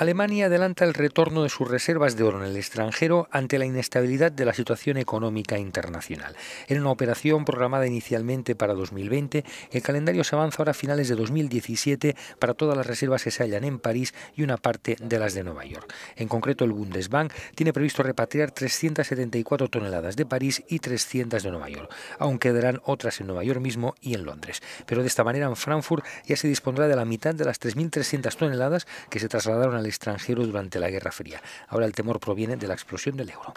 Alemania adelanta el retorno de sus reservas de oro en el extranjero ante la inestabilidad de la situación económica internacional. En una operación programada inicialmente para 2020, el calendario se avanza ahora a finales de 2017 para todas las reservas que se hallan en París y una parte de las de Nueva York. En concreto, el Bundesbank tiene previsto repatriar 374 toneladas de París y 300 de Nueva York, aunque quedarán otras en Nueva York mismo y en Londres. Pero de esta manera en Frankfurt ya se dispondrá de la mitad de las 3.300 toneladas que se trasladaron al extranjero durante la Guerra Fría. Ahora el temor proviene de la explosión del euro.